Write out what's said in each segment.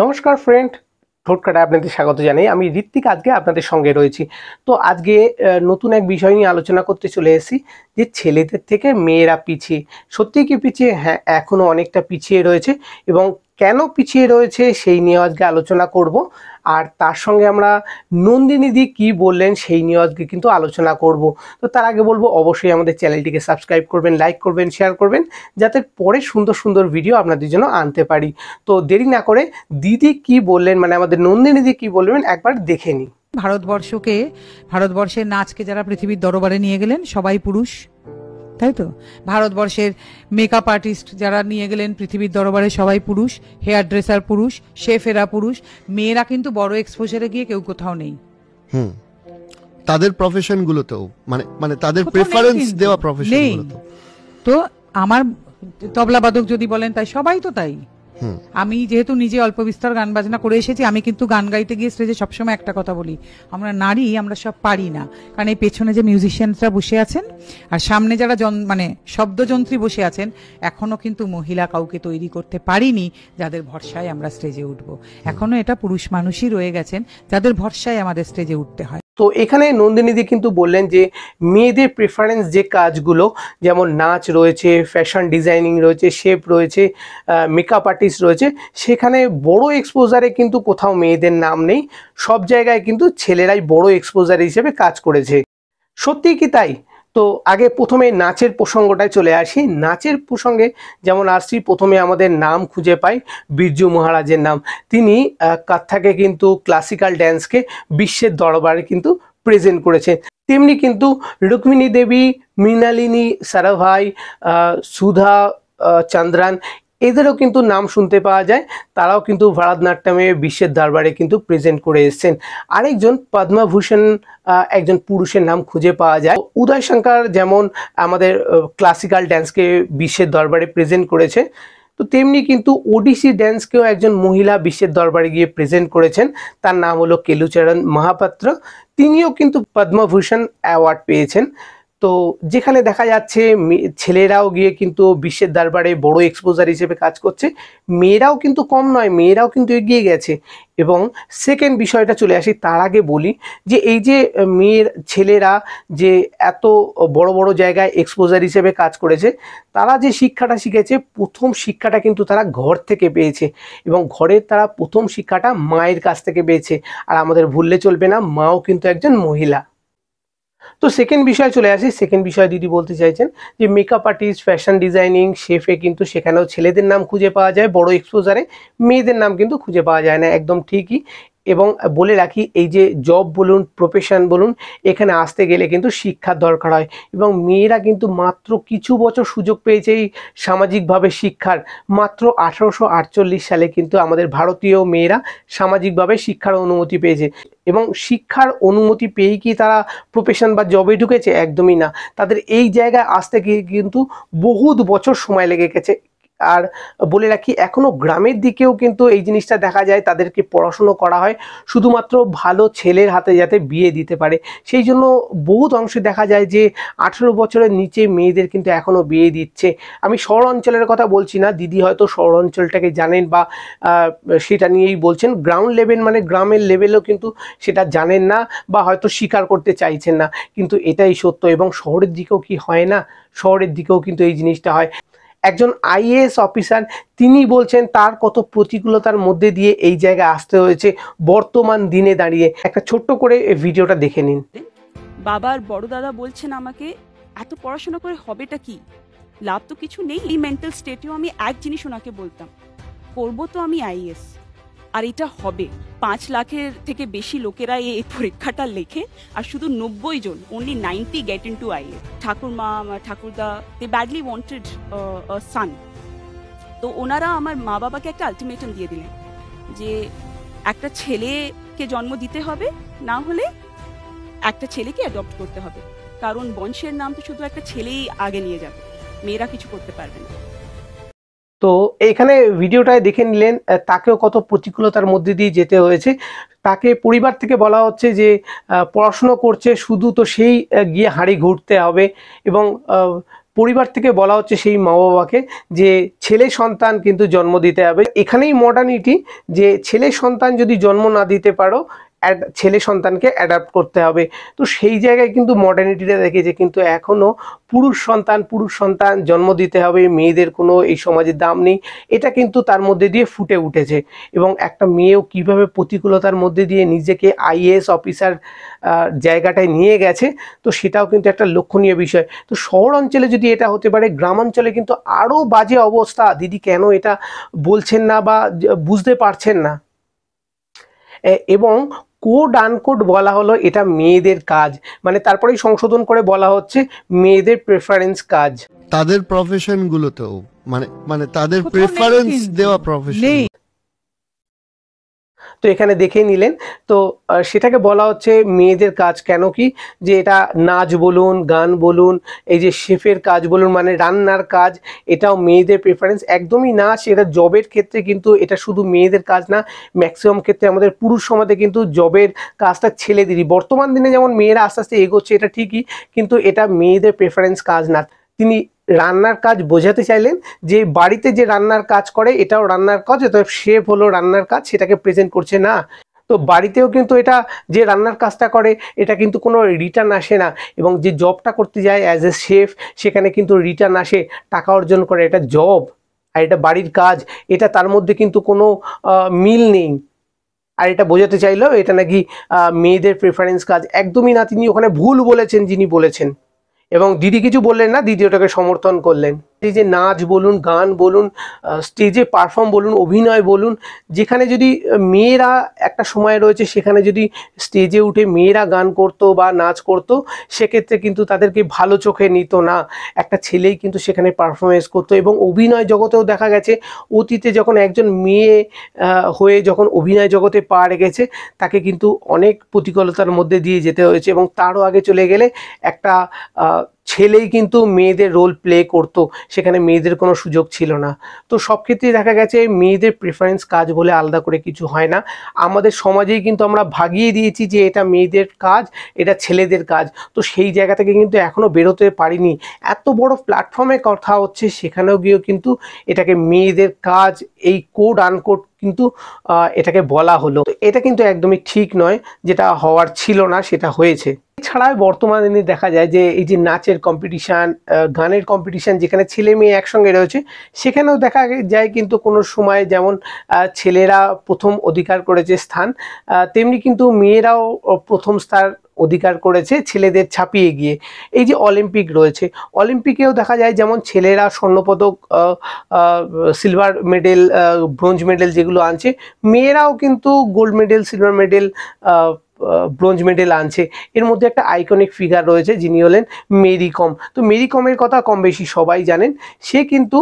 নমস্কার ফ্রেন্ড ঠোটকাটা আপনাদের স্বাগত জানাই আমি ঋত্বিক আজকে আপনাদের সঙ্গে রয়েছি তো আজকে নতুন এক বিষয় নিয়ে আলোচনা করতে চলে এসেছি যে ছেলেদের থেকে মেয়েরা পিছিয়ে সত্যিই কি পিছিয়ে হ্যাঁ এখনও অনেকটা পিছিয়ে রয়েছে এবং কেন পিছিয়ে রয়েছে সেই নিয়ে আজকে আলোচনা করব আর তার সঙ্গে আমরা নন্দিনীদি কি বললেন সেই নিয়ে আজকে কিন্তু আলোচনা করব তো তার আগে বলবো অবশ্যই আমাদের চ্যানেলটিকে সাবস্ক্রাইব করবেন লাইক করবেন শেয়ার করবেন যাতে পরে সুন্দর সুন্দর ভিডিও আপনাদের জন্য আনতে পারি তো দেরি না করে দিদি কি বললেন মানে আমাদের নন্দিনীদি কি বলবেন একবার দেখে নিই ভারতবর্ষকে ভারতবর্ষের নাচকে যারা পৃথিবীর দরবারে নিয়ে গেলেন সবাই পুরুষ তাই তো ভারতবর্ষের মেকআপ আর্টিস্ট যারা নিয়ে গেলেন পৃথিবীর দরবারে সবাই পুরুষ হেয়ার ড্রেসার পুরুষ শেফেরা পুরুষ মেয়েরা কিন্তু বড় এক্সপোজারে গিয়ে কেউ কোথাও নেই হুম তাদের প্রফেশনগুলোতেও মানে মানে তাদের প্রেফারেন্স দেওয়া প্রফেশন তো আমার তবলা বাদক যদি বলেন তাই সবাই তো তাই আমি যেহেতু নিজে অল্প বিস্তর গান বাজনা করে এসেছি আমি কিন্তু গান গাইতে গিয়ে স্টেজে সবসময় একটা কথা বলি আমরা নারী আমরা সব পারি না কারণ এই পেছনে যে মিউজিশিয়ানরা বসে আছেন আর সামনে যারা মানে শব্দযন্ত্রী বসে আছেন এখনো কিন্তু মহিলা কাউকে তৈরি করতে পারিনি যাদের ভরসায় আমরা স্টেজে উঠব এখনো এটা পুরুষ মানুষই রয়ে গেছেন যাদের ভরসায় আমাদের স্টেজে উঠতে হয় তো এখানে নন্দিনীদি কিন্তু বললেন যে মেয়েদের প্রেফারেন্স যে কাজগুলো যেমন নাচ রয়েছে ফ্যাশন ডিজাইনিং রয়েছে শেপ রয়েছে মেকআপ আর্টিস্ট রয়েছে সেখানে বড় এক্সপোজারে কিন্তু কোথাও মেয়েদের নাম নেই সব জায়গায় কিন্তু ছেলেরাই বড় এক্সপোজার হিসেবে কাজ করেছে সত্যি কি তাই তো আগে প্রথমে নাচের প্রসঙ্গটায় চলে আসি নাচের প্রসঙ্গে যেমন আসছি প্রথমে আমাদের নাম খুঁজে পাই বিরজু মহারাজের নাম তিনি কাত্থাকে কিন্তু ক্লাসিক্যাল ড্যান্সকে বিশ্বের দরবারে কিন্তু প্রেজেন্ট করেছেন তেমনি কিন্তু রুক্মিণী দেবী মৃণালিনী সারাভাই সুধা চন্দ্রান এদেরও কিন্তু নাম শুনতে পাওয়া যায় তারাও কিন্তু ভারতনাট্যমে বিশ্বের দরবারে কিন্তু প্রেজেন্ট করে এসছেন আরেকজন পদ্মাভূষণ একজন পুরুষের নাম খুঁজে পাওয়া যায় উদয় শঙ্কর যেমন আমাদের ক্লাসিক্যাল ড্যান্সকে বিশ্বের দরবারে প্রেজেন্ট করেছে তো তেমনি কিন্তু ওডিসি ড্যান্সকেও একজন মহিলা বিশ্বের দরবারে গিয়ে প্রেজেন্ট করেছেন তার নাম হলো কেলুচরণ মহাপাত্র তিনিও কিন্তু পদ্মভূষণ অ্যাওয়ার্ড পেয়েছেন তো যেখানে দেখা যাচ্ছে ছেলেরাও গিয়ে কিন্তু বিশ্বের দরবারে বড় এক্সপোজার হিসেবে কাজ করছে মেয়েরাও কিন্তু কম নয় মেয়েরাও কিন্তু এগিয়ে গেছে এবং সেকেন্ড বিষয়টা চলে আসি তার আগে বলি যে এই যে মেয়ের ছেলেরা যে এত বড় বড় জায়গায় এক্সপোজার হিসেবে কাজ করেছে তারা যে শিক্ষাটা শিখেছে প্রথম শিক্ষাটা কিন্তু তারা ঘর থেকে পেয়েছে এবং ঘরের তারা প্রথম শিক্ষাটা মায়ের কাছ থেকে পেয়েছে আর আমাদের ভুললে চলবে না মাও কিন্তু একজন মহিলা তো সেকেন্ড বিষয় চলে আসি সেকেন্ড বিষয় দিদি বলতে চাইছেন যে মেকআপ আর্টিস্ট ফ্যাশন ডিজাইনিং শেফে কিন্তু সেখানেও ছেলেদের নাম খুঁজে পাওয়া যায় বড় এক্সপোজারে মেয়েদের নাম কিন্তু খুঁজে পাওয়া যায় না একদম ঠিকই এবং বলে রাখি এই যে জব বলুন প্রফেশান বলুন এখানে আসতে গেলে কিন্তু শিক্ষার দরকার হয় এবং মেয়েরা কিন্তু মাত্র কিছু বছর সুযোগ পেয়েছে এই সামাজিকভাবে শিক্ষার মাত্র আঠারোশো সালে কিন্তু আমাদের ভারতীয় মেয়েরা সামাজিকভাবে শিক্ষার অনুমতি পেয়েছে এবং শিক্ষার অনুমতি পেয়ে কি তারা প্রফেশন বা জবে ঢুকেছে একদমই না তাদের এই জায়গায় আসতে গিয়ে কিন্তু বহুত বছর সময় লেগে গেছে আর বলে রাখি এখনও গ্রামের দিকেও কিন্তু এই জিনিসটা দেখা যায় তাদেরকে পড়াশুনো করা হয় শুধুমাত্র ভালো ছেলের হাতে যাতে বিয়ে দিতে পারে সেই জন্য বহুত অংশে দেখা যায় যে আঠেরো বছরের নিচে মেয়েদের কিন্তু এখনও বিয়ে দিচ্ছে আমি শহর অঞ্চলের কথা বলছি না দিদি হয়তো শহর অঞ্চলটাকে জানেন বা সেটা নিয়েই বলছেন গ্রাউন্ড লেভেল মানে গ্রামের লেভেলও কিন্তু সেটা জানেন না বা হয়তো স্বীকার করতে চাইছেন না কিন্তু এটাই সত্য এবং শহরের দিকেও কি হয় না শহরের দিকেও কিন্তু এই জিনিসটা হয় একজন আইএএস অফিসার তিনি বলছেন তার কত প্রতিকূলতার মধ্যে দিয়ে এই জায়গায় আসতে হয়েছে বর্তমান দিনে দাঁড়িয়ে একটা ছোট্ট করে ভিডিওটা দেখে নিন বাবার বড় দাদা বলছেন আমাকে এত পড়াশোনা করে হবেটা কি লাভ তো কিছু নেই এই মেন্টাল স্টেটেও আমি এক জিনিস ওনাকে বলতাম করবো তো আমি আইএস আর এটা হবে পাঁচ লাখের থেকে বেশি লোকেরা এই পরীক্ষাটা লেখে আর শুধু নব্বই জন only ninety get into IA ঠাকুরমা ঠাকুরদা দে ব্যাডলি ওয়ান্টেড সান তো ওনারা আমার মা বাবাকে একটা আলটিমেটাম দিয়ে দিলেন যে একটা ছেলেকে জন্ম দিতে হবে না হলে একটা ছেলেকে অ্যাডপ্ট করতে হবে কারণ বংশের নাম তো শুধু একটা ছেলেই আগে নিয়ে যাবে মেয়েরা কিছু করতে পারবে না তো এখানে ভিডিওটায় দেখে নিলেন তাকেও কত প্রতিকূলতার মধ্যে দিয়ে যেতে হয়েছে তাকে পরিবার থেকে বলা হচ্ছে যে পড়াশুনো করছে শুধু তো সেই গিয়ে হাঁড়ি ঘুরতে হবে এবং পরিবার থেকে বলা হচ্ছে সেই মা বাবাকে যে ছেলে সন্তান কিন্তু জন্ম দিতে হবে এখানেই মডার্নিটি যে ছেলে সন্তান যদি জন্ম না দিতে পারো ছেলে সন্তানকে অ্যাডাপ্ট করতে হবে তো সেই জায়গায় কিন্তু মডার্নিটিটা যে কিন্তু এখনও পুরুষ সন্তান পুরুষ সন্তান জন্ম দিতে হবে মেয়েদের কোনো এই সমাজের দাম নেই এটা কিন্তু তার মধ্যে দিয়ে ফুটে উঠেছে এবং একটা মেয়েও কিভাবে প্রতিকূলতার মধ্যে দিয়ে নিজেকে আইএএস অফিসার জায়গাটায় নিয়ে গেছে তো সেটাও কিন্তু একটা লক্ষণীয় বিষয় তো শহর অঞ্চলে যদি এটা হতে পারে গ্রামাঞ্চলে কিন্তু আরও বাজে অবস্থা দিদি কেন এটা বলছেন না বা বুঝতে পারছেন না এবং কোড আনকোড বলা হলো এটা মেয়েদের কাজ মানে তারপরেই সংশোধন করে বলা হচ্ছে মেয়েদের প্রেফারেন্স কাজ তাদের প্রফেশনগুলোতেও মানে মানে তাদের প্রেফারেন্স দেওয়া প্রফেশন তো এখানে দেখেই নিলেন তো সেটাকে বলা হচ্ছে মেয়েদের কাজ কেন কি যে এটা নাচ বলুন গান বলুন এই যে শেফের কাজ বলুন মানে রান্নার কাজ এটাও মেয়েদের প্রেফারেন্স একদমই না সেটা জবের ক্ষেত্রে কিন্তু এটা শুধু মেয়েদের কাজ না ম্যাক্সিমাম ক্ষেত্রে আমাদের পুরুষ সমাজে কিন্তু জবের কাজটা ছেলেদেরই বর্তমান দিনে যেমন মেয়েরা আস্তে আস্তে এগোচ্ছে এটা ঠিকই কিন্তু এটা মেয়েদের প্রেফারেন্স কাজ না তিনি রান্নার কাজ বোঝাতে চাইলেন যে বাড়িতে যে রান্নার কাজ করে এটাও রান্নার কাজ অতএব শেফ হলো রান্নার কাজ সেটাকে প্রেজেন্ট করছে না তো বাড়িতেও কিন্তু এটা যে রান্নার কাজটা করে এটা কিন্তু কোনো রিটার্ন আসে না এবং যে জবটা করতে যায় অ্যাজ এ শেফ সেখানে কিন্তু রিটার্ন আসে টাকা অর্জন করে এটা জব আর এটা বাড়ির কাজ এটা তার মধ্যে কিন্তু কোনো মিল নেই আর এটা বোঝাতে চাইলেও এটা নাকি মেয়েদের প্রেফারেন্স কাজ একদমই না তিনি ওখানে ভুল বলেছেন যিনি বলেছেন এবং দিদি কিছু বললেন না দিদি ওটাকে সমর্থন করলেন স্টেজে নাচ বলুন গান বলুন স্টেজে পারফর্ম বলুন অভিনয় বলুন যেখানে যদি মেয়েরা একটা সময় রয়েছে সেখানে যদি স্টেজে উঠে মেয়েরা গান করতো বা নাচ করতো সেক্ষেত্রে কিন্তু তাদেরকে ভালো চোখে নিত না একটা ছেলেই কিন্তু সেখানে পারফরমেন্স করতো এবং অভিনয় জগতেও দেখা গেছে অতীতে যখন একজন মেয়ে হয়ে যখন অভিনয় জগতে পা রেখেছে তাকে কিন্তু অনেক প্রতিকূলতার মধ্যে দিয়ে যেতে হয়েছে এবং তারও আগে চলে গেলে একটা ছেলেই কিন্তু মেয়েদের রোল প্লে করত সেখানে মেয়েদের কোনো সুযোগ ছিল না তো সব ক্ষেত্রেই দেখা গেছে মেয়েদের প্রেফারেন্স কাজ বলে আলাদা করে কিছু হয় না আমাদের সমাজেই কিন্তু আমরা ভাগিয়ে দিয়েছি যে এটা মেয়েদের কাজ এটা ছেলেদের কাজ তো সেই জায়গা থেকে কিন্তু এখনও বেরোতে পারিনি এত বড় প্ল্যাটফর্মে কথা হচ্ছে সেখানেও গিয়েও কিন্তু এটাকে মেয়েদের কাজ এই কোড আনকোড কিন্তু এটাকে বলা হলো এটা কিন্তু একদমই ঠিক নয় যেটা হওয়ার ছিল না সেটা হয়েছে এছাড়াও বর্তমানে দেখা যায় যে এই যে নাচের কম্পিটিশান গানের কম্পিটিশান যেখানে ছেলে মেয়ে একসঙ্গে রয়েছে সেখানেও দেখা যায় কিন্তু কোনো সময় যেমন ছেলেরা প্রথম অধিকার করেছে স্থান তেমনি কিন্তু মেয়েরাও প্রথম স্থান অধিকার করেছে ছেলেদের ছাপিয়ে গিয়ে এই যে অলিম্পিক রয়েছে অলিম্পিকেও দেখা যায় যেমন ছেলেরা স্বর্ণপদক সিলভার মেডেল ব্রোঞ্জ মেডেল যেগুলো আনছে মেয়েরাও কিন্তু gold medal silver medal bronze medal আনছে এর মধ্যে একটা আইকনিক ফিগার রয়েছে যিনি হলেন মেরি কম তো মেরি কমের কথা কম বেশি সবাই জানেন সে কিন্তু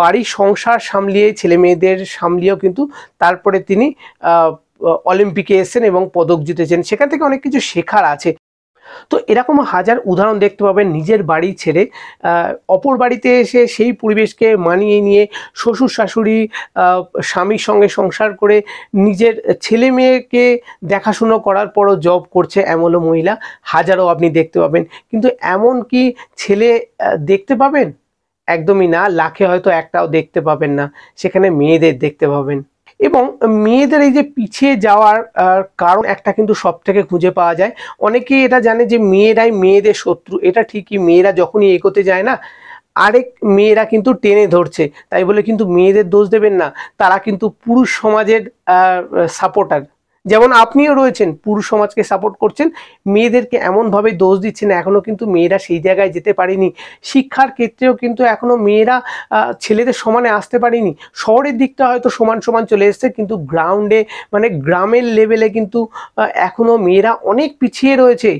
বাড়ির সংসার সামলিয়ে ছেলে মেয়েদের সামলিয়েও কিন্তু তারপরে তিনি অলিম্পিকে এসেছেন এবং পদক জিতেছেন সেখান থেকে অনেক কিছু শেখার আছে তো এরকম হাজার উদাহরণ দেখতে পাবেন নিজের বাড়ি ছেড়ে অপর বাড়িতে এসে সেই পরিবেশকে মানিয়ে নিয়ে শ্বশুর শাশুড়ি স্বামীর সঙ্গে সংসার করে নিজের ছেলে মেয়েকে দেখাশুনো করার পরও জব করছে এমনও মহিলা হাজারও আপনি দেখতে পাবেন কিন্তু এমন কি ছেলে দেখতে পাবেন একদমই না লাখে হয়তো একটাও দেখতে পাবেন না সেখানে মেয়েদের দেখতে পাবেন এবং মেয়েদের এই যে পিছিয়ে যাওয়ার কারণ একটা কিন্তু সব থেকে খুঁজে পাওয়া যায় অনেকেই এটা জানে যে মেয়েরাই মেয়েদের শত্রু এটা ঠিকই মেয়েরা যখনই এগোতে যায় না আরেক মেয়েরা কিন্তু টেনে ধরছে তাই বলে কিন্তু মেয়েদের দোষ দেবেন না তারা কিন্তু পুরুষ সমাজের সাপোর্টার যেমন আপনিও রয়েছেন পুরুষ সমাজকে সাপোর্ট করছেন মেয়েদেরকে এমনভাবে দোষ দিচ্ছেন এখনও কিন্তু মেয়েরা সেই জায়গায় যেতে পারেনি শিক্ষার ক্ষেত্রেও কিন্তু এখনও মেয়েরা ছেলেদের সমানে আসতে পারেনি শহরের দিকটা হয়তো সমান সমান চলে এসছে কিন্তু গ্রাউন্ডে মানে গ্রামের লেভেলে কিন্তু এখনও মেয়েরা অনেক পিছিয়ে রয়েছে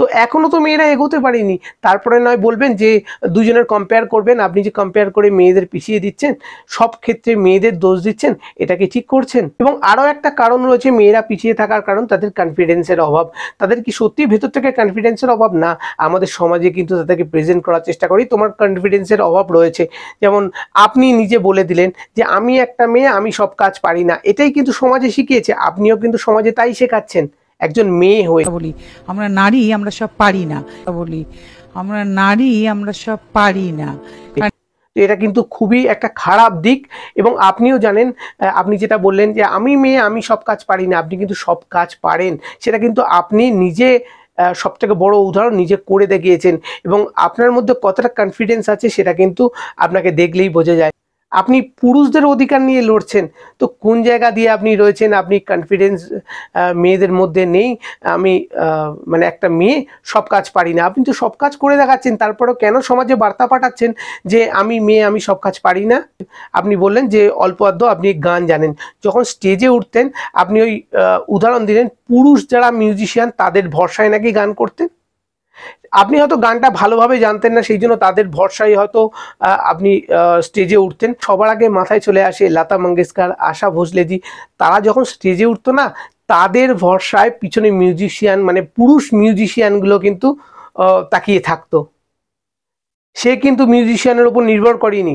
তো এখনও তো মেয়েরা এগোতে পারেনি তারপরে নয় বলবেন যে দুজনের কম্পেয়ার করবেন আপনি যে কম্পেয়ার করে মেয়েদের পিছিয়ে দিচ্ছেন সব ক্ষেত্রে মেয়েদের দোষ দিচ্ছেন এটাকে ঠিক করছেন এবং আরও একটা কারণ রয়েছে মেয়েরা পিছিয়ে থাকার কারণ তাদের কনফিডেন্সের অভাব তাদের কি সত্যি ভেতর থেকে কনফিডেন্সের অভাব না আমাদের সমাজে কিন্তু তাদেরকে প্রেজেন্ট করার চেষ্টা করি তোমার কনফিডেন্সের অভাব রয়েছে যেমন আপনি নিজে বলে দিলেন যে আমি একটা মেয়ে আমি সব কাজ পারি না এটাই কিন্তু সমাজে শিখিয়েছে আপনিও কিন্তু সমাজে তাই শেখাচ্ছেন একজন মেয়ে হয়ে বলি আমরা নারী আমরা সব পারি না বলি আমরা নারী আমরা সব পারি না এটা কিন্তু খুবই একটা খারাপ দিক এবং আপনিও জানেন আপনি যেটা বললেন যে আমি মেয়ে আমি সব কাজ পারি না আপনি কিন্তু সব কাজ পারেন সেটা কিন্তু আপনি নিজে সব থেকে বড় উদাহরণ নিজে করে দেখিয়েছেন এবং আপনার মধ্যে কতটা কনফিডেন্স আছে সেটা কিন্তু আপনাকে দেখলেই বোঝা যায় আপনি পুরুষদের অধিকার নিয়ে লড়ছেন তো কোন জায়গা দিয়ে আপনি রয়েছেন আপনি কনফিডেন্স মেয়েদের মধ্যে নেই আমি মানে একটা মেয়ে সব কাজ পারি না আপনি তো সব কাজ করে দেখাচ্ছেন তারপরেও কেন সমাজে বার্তা পাঠাচ্ছেন যে আমি মেয়ে আমি সব কাজ পারি না আপনি বললেন যে অল্প আদ্য আপনি গান জানেন যখন স্টেজে উঠতেন আপনি ওই উদাহরণ দিলেন পুরুষ যারা মিউজিশিয়ান তাদের ভরসায় নাকি গান করতেন আপনি হয়তো গানটা ভালোভাবে জানতেন না সেই জন্য তাদের ভরসায় হয়তো আপনি স্টেজে উঠতেন সবার আগে মাথায় চলে আসে লতা মঙ্গেশকর আশা ভোসলেজি তারা যখন স্টেজে উঠতো না তাদের ভরসায় পিছনে মিউজিশিয়ান মানে পুরুষ মিউজিশিয়ানগুলো কিন্তু তাকিয়ে থাকতো সে কিন্তু মিউজিশিয়ানের ওপর নির্ভর করেনি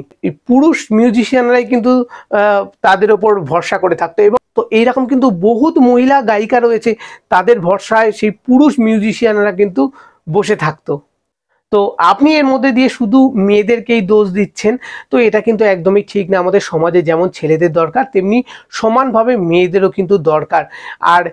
পুরুষ মিউজিশিয়ানরাই কিন্তু তাদের ওপর ভরসা করে থাকতো এবং তো এইরকম কিন্তু বহুত মহিলা গায়িকা রয়েছে তাদের ভরসায় সেই পুরুষ মিউজিশিয়ানরা কিন্তু বসে থাকতো তো আপনি এর মধ্যে দিয়ে শুধু মেয়েদেরকেই দোষ দিচ্ছেন তো এটা কিন্তু একদমই ঠিক না আমাদের সমাজে যেমন ছেলেদের দরকার তেমনি সমানভাবে মেয়েদেরও কিন্তু দরকার আর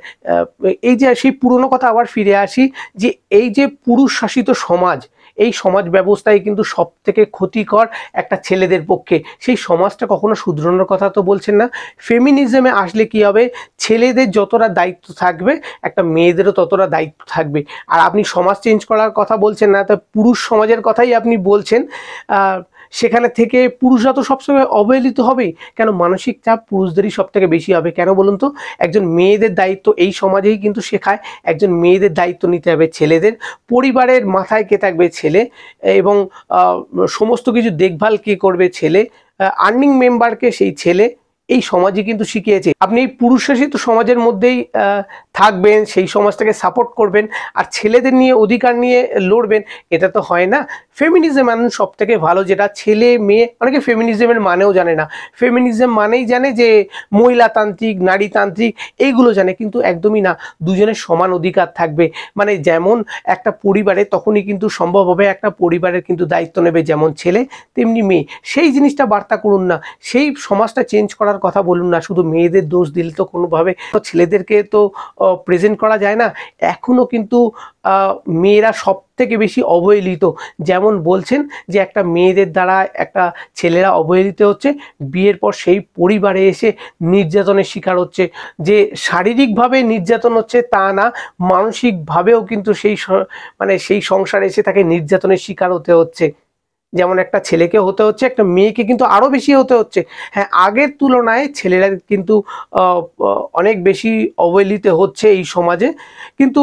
এই যে সেই পুরনো কথা আবার ফিরে আসি যে এই যে পুরুষ শাসিত সমাজ এই সমাজ ব্যবস্থায় কিন্তু সব থেকে ক্ষতিকর একটা ছেলেদের পক্ষে সেই সমাজটা কখনো শুধরানোর কথা তো বলছেন না ফেমিনিজমে আসলে কি হবে ছেলেদের যতটা দায়িত্ব থাকবে একটা মেয়েদেরও ততটা দায়িত্ব থাকবে আর আপনি সমাজ চেঞ্জ করার কথা বলছেন না তা পুরুষ সমাজের কথাই আপনি বলছেন সেখানে থেকে পুরুষরা তো সবসময় অবহেলিত হবেই কেন মানসিক চাপ পুরুষদেরই সব থেকে বেশি হবে কেন বলুন তো একজন মেয়েদের দায়িত্ব এই সমাজেই কিন্তু শেখায় একজন মেয়েদের দায়িত্ব নিতে হবে ছেলেদের পরিবারের মাথায় কে থাকবে ছেলে এবং সমস্ত কিছু দেখভাল কে করবে ছেলে আর্নিং মেম্বারকে সেই ছেলে এই সমাজই কিন্তু শিখিয়েছে আপনি এই পুরুষ শাসিত সমাজের মধ্যেই থাকবেন সেই সমাজটাকে সাপোর্ট করবেন আর ছেলেদের নিয়ে অধিকার নিয়ে লড়বেন এটা তো হয় না ফেমিনিজম মানে সব থেকে ভালো যেটা ছেলে মেয়ে অনেকে ফেমিনিজমের মানেও জানে না ফেমিনিজম মানেই জানে যে মহিলাতান্ত্রিক নারীতান্ত্রিক এইগুলো জানে কিন্তু একদমই না দুজনের সমান অধিকার থাকবে মানে যেমন একটা পরিবারে তখনই কিন্তু সম্ভব হবে একটা পরিবারের কিন্তু দায়িত্ব নেবে যেমন ছেলে তেমনি মেয়ে সেই জিনিসটা বার্তা করুন না সেই সমাজটা চেঞ্জ করার কথা বলুন না শুধু মেয়েদের দোষ দিলে তো কোনোভাবে ছেলেদেরকে তো প্রেজেন্ট করা যায় না এখনও কিন্তু মেয়েরা সব থেকে বেশি অবহেলিত যেমন বলছেন যে একটা মেয়েদের দ্বারা একটা ছেলেরা অবহেলিত হচ্ছে বিয়ের পর সেই পরিবারে এসে নির্যাতনের শিকার হচ্ছে যে শারীরিকভাবে নির্যাতন হচ্ছে তা না মানসিকভাবেও কিন্তু সেই মানে সেই সংসারে এসে তাকে নির্যাতনের শিকার হতে হচ্ছে যেমন একটা ছেলেকে হতে হচ্ছে একটা মেয়েকে কিন্তু আরও বেশি হতে হচ্ছে হ্যাঁ আগের তুলনায় ছেলেরা কিন্তু অনেক বেশি অবহেলিত হচ্ছে এই সমাজে কিন্তু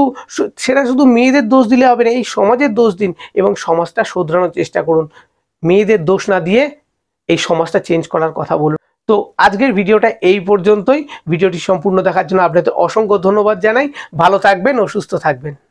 সেটা শুধু মেয়েদের দোষ দিলে হবে না এই সমাজের দোষ দিন এবং সমাজটা শোধরানোর চেষ্টা করুন মেয়েদের দোষ না দিয়ে এই সমাজটা চেঞ্জ করার কথা বলুন তো আজকের ভিডিওটা এই পর্যন্তই ভিডিওটি সম্পূর্ণ দেখার জন্য আপনাদের অসংখ্য ধন্যবাদ জানাই ভালো থাকবেন ও সুস্থ থাকবেন